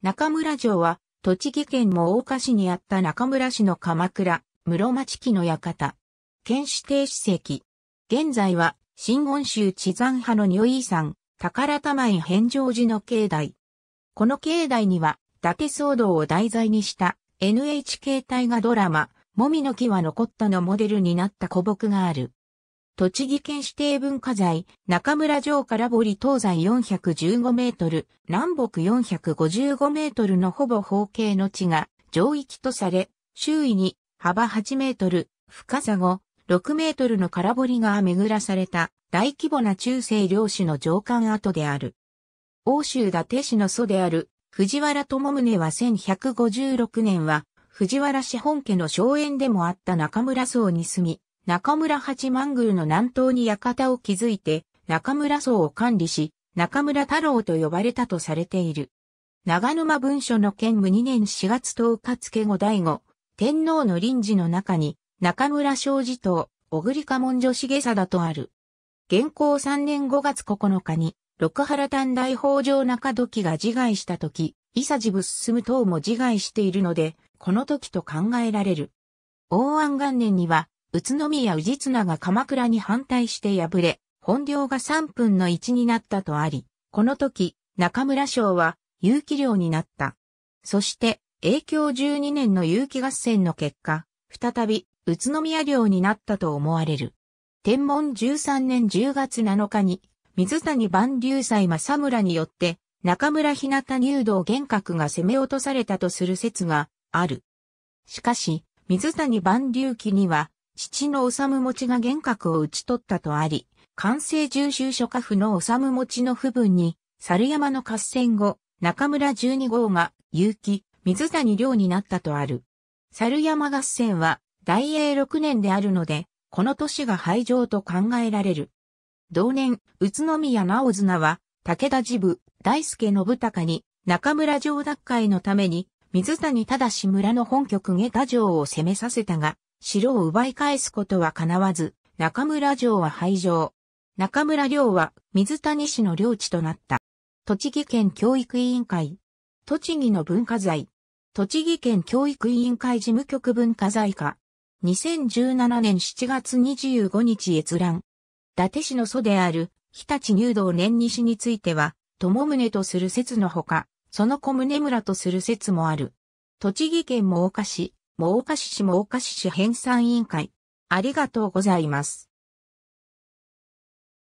中村城は、栃木県も大岡市にあった中村市の鎌倉、室町期の館。県指定史跡。現在は、新温州地山派の如意山、宝玉院返上寺の境内。この境内には、伊達騒動を題材にした NHK 大河ドラマ、もみの木は残ったのモデルになった古木がある。栃木県指定文化財、中村城から堀東西415メートル、南北455メートルのほぼ方形の地が上域とされ、周囲に幅8メートル、深さ5、6メートルの空堀が巡らされた大規模な中世領主の城官跡である。欧州伊達市の祖である藤原智宗は1156年は藤原氏本家の荘園でもあった中村荘に住み、中村八幡宮の南東に館を築いて、中村荘を管理し、中村太郎と呼ばれたとされている。長沼文書の兼務2年4月10日付後第五、天皇の臨時の中に、中村正治と小栗家文書重貞とある。現行3年5月9日に、六原丹大法上中時が自害した時、伊佐治仏進等も自害しているので、この時と考えられる。王安元年には、宇都宮氏綱が鎌倉に反対して敗れ、本領が3分の1になったとあり、この時、中村省は有機量になった。そして、永響12年の有機合戦の結果、再び宇都宮領になったと思われる。天文13年10月7日に、水谷万流祭正村によって、中村日向入道玄覚が攻め落とされたとする説がある。しかし、水谷万流記には、父の治持が幻覚を討ち取ったとあり、関西重修諸家府の治持の部分に、猿山の合戦後、中村十二号が、結城、水谷良になったとある。猿山合戦は、大英六年であるので、この年が廃城と考えられる。同年、宇都宮直綱は、武田治部、大輔信孝に、中村城奪回のために、水谷正村の本局下田城を攻めさせたが、城を奪い返すことは叶わず、中村城は廃城。中村領は水谷市の領地となった。栃木県教育委員会。栃木の文化財。栃木県教育委員会事務局文化財課。2017年7月25日閲覧。伊達市の祖である日立入道年西については、友宗とする説のほか、その小宗村とする説もある。栃木県も岡市、真岡市市真岡市市編纂委員会。ありがとうございます。